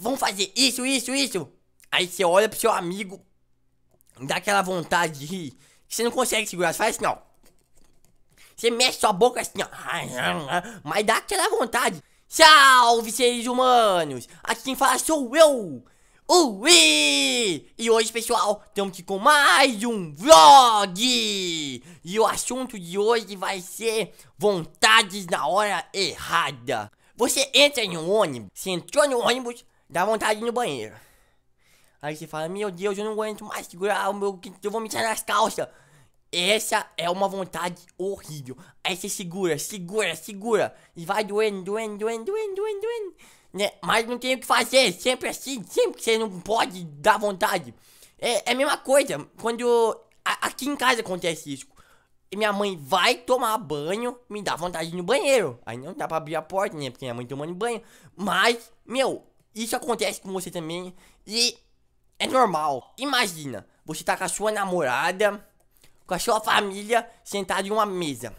vamos fazer isso, isso, isso. Aí você olha pro seu amigo, dá aquela vontade de rir, que você não consegue segurar, você faz assim, ó. Você mexe sua boca assim, ó. Mas dá aquela vontade. Salve, seres humanos! Aqui quem fala sou eu, o E hoje, pessoal, estamos aqui com mais um vlog! E o assunto de hoje vai ser vontades na hora errada. Você entra em um ônibus, você entrou no ônibus, Dá vontade de ir no banheiro. Aí você fala, meu Deus, eu não aguento mais segurar o meu eu vou me tirar nas calças. Essa é uma vontade horrível. Aí você segura, segura, segura. E vai doendo, doendo, doendo, doendo, doendo, doendo. Né? Mas não tem o que fazer. Sempre assim, sempre que você não pode dar vontade. É, é a mesma coisa. Quando. A, aqui em casa acontece isso. E minha mãe vai tomar banho, me dá vontade no banheiro. Aí não dá pra abrir a porta, né? Porque minha mãe tomando banho. Mas, meu, isso acontece com você também e é normal. Imagina, você tá com a sua namorada, com a sua família, sentado em uma mesa.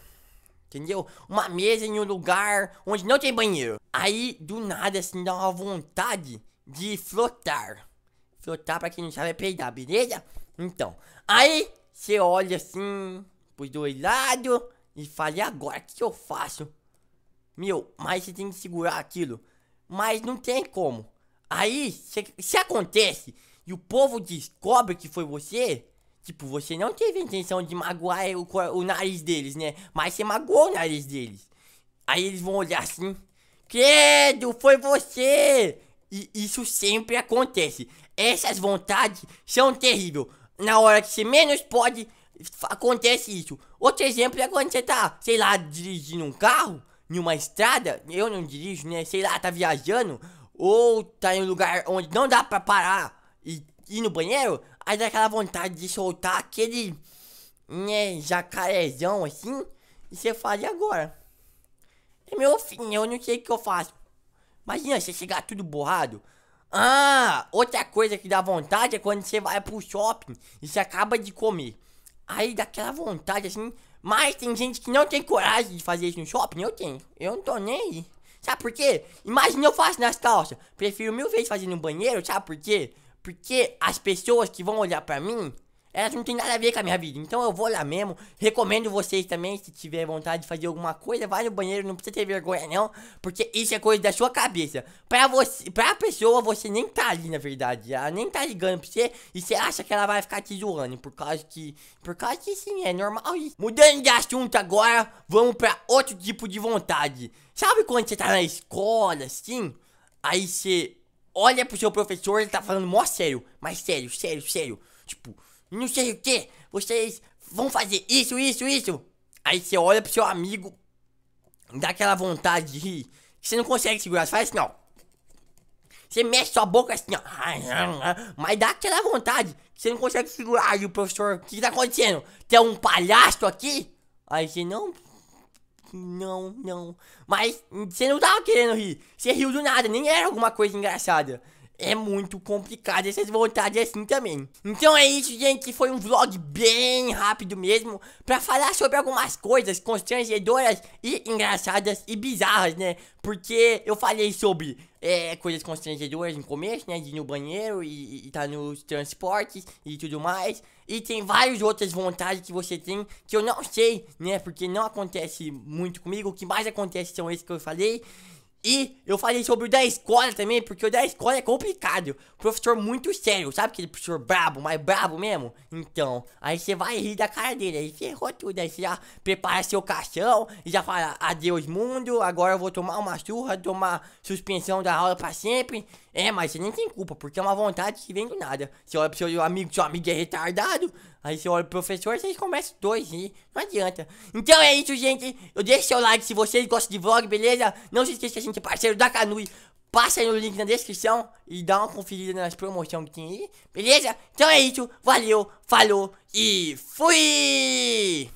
Entendeu? Uma mesa em um lugar onde não tem banheiro. Aí, do nada, assim, dá uma vontade de flotar. Flotar, pra quem não sabe, é peidar, beleza? Então, aí você olha assim pros dois lados e fala, e agora? O que eu faço? Meu, mas você tem que segurar aquilo mas não tem como. Aí, se, acontece e o povo descobre que foi você, tipo, você não teve a intenção de magoar o, o nariz deles, né? Mas você magoou o nariz deles. Aí eles vão olhar assim: Credo, foi você! E isso sempre acontece. Essas vontades são terríveis. Na hora que você menos pode, acontece isso. Outro exemplo é quando você tá, sei lá, dirigindo um carro em uma estrada, eu não dirijo, né? Sei lá, tá viajando, ou tá em um lugar onde não dá pra parar e ir no banheiro, aí dá aquela vontade de soltar aquele, né, jacarezão assim, e você faz e agora? É meu fim, eu não sei o que eu faço. Imagina você chegar tudo borrado. Ah, outra coisa que dá vontade é quando você vai pro shopping e você acaba de comer. Aí dá aquela vontade assim mas tem gente que não tem coragem de fazer isso no shopping. Eu tenho. Eu não tô nem aí. Sabe por quê? Imagina eu faço nas calças. Prefiro mil vezes fazer no banheiro, sabe por quê? Porque as pessoas que vão olhar pra mim elas não tem nada a ver com a minha vida. Então eu vou lá mesmo. Recomendo vocês também, se tiver vontade de fazer alguma coisa, vai no banheiro, não precisa ter vergonha não, porque isso é coisa da sua cabeça. Pra você, pra pessoa você nem tá ali na verdade, ela nem tá ligando pra você e você acha que ela vai ficar te zoando por causa que, por causa que sim, é normal isso. Mudando de assunto agora, vamos pra outro tipo de vontade. Sabe quando você tá na escola assim, aí você olha pro seu professor, ele tá falando mó sério, mas sério, sério, sério, tipo não sei o que, vocês vão fazer isso, isso, isso. Aí você olha pro seu amigo, dá aquela vontade de rir, que você não consegue segurar, você faz assim, ó. Você mexe sua boca assim, ó. Mas dá aquela vontade que você não consegue segurar. Aí o professor, o que, que tá acontecendo? Tem um palhaço aqui? Aí você, não, não, não. Mas você não tava querendo rir. Você riu do nada, nem era alguma coisa engraçada é muito complicado essas vontades é assim também. Então é isso, gente. Foi um vlog bem rápido mesmo pra falar sobre algumas coisas constrangedoras e engraçadas e bizarras, né? Porque eu falei sobre é, coisas constrangedoras no começo, né? De ir no banheiro e, estar tá nos transportes e tudo mais. E tem várias outras vontades que você tem que eu não sei, né? Porque não acontece muito comigo. O que mais acontece são esses que eu falei. E eu falei sobre o da escola também, porque o da escola é complicado. Professor muito sério, sabe aquele professor brabo, mais brabo mesmo? Então, aí você vai rir da cara dele, aí ferrou tudo. Aí você já prepara seu caixão e já fala: adeus mundo, agora eu vou tomar uma surra, tomar suspensão da aula pra sempre. É, mas você nem tem culpa, porque é uma vontade que vem do nada. Você olha pro seu amigo, seu amigo é retardado, Aí você olha pro professor, vocês começam dois e não adianta. Então é isso, gente. Eu deixo seu like se vocês gostam de vlog, beleza? Não se esqueça de Link assim parceiro da Canui. Passa aí no link na descrição e dá uma conferida nas promoções que tem aí, beleza? Então é isso, valeu, falou e fui!